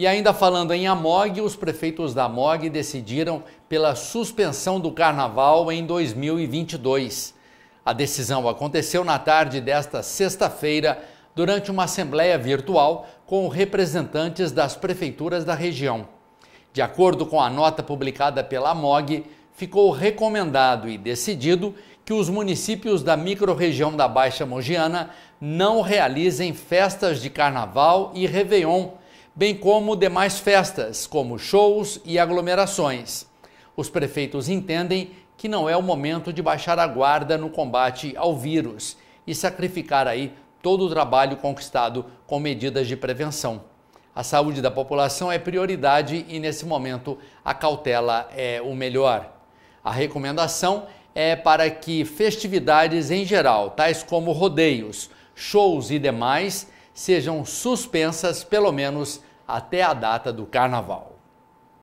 E ainda falando em Amog, os prefeitos da Amog decidiram pela suspensão do carnaval em 2022. A decisão aconteceu na tarde desta sexta-feira, durante uma assembleia virtual com representantes das prefeituras da região. De acordo com a nota publicada pela Amog, ficou recomendado e decidido que os municípios da microrregião da Baixa Mogiana não realizem festas de carnaval e Réveillon bem como demais festas, como shows e aglomerações. Os prefeitos entendem que não é o momento de baixar a guarda no combate ao vírus e sacrificar aí todo o trabalho conquistado com medidas de prevenção. A saúde da população é prioridade e nesse momento a cautela é o melhor. A recomendação é para que festividades em geral, tais como rodeios, shows e demais, sejam suspensas pelo menos até a data do carnaval.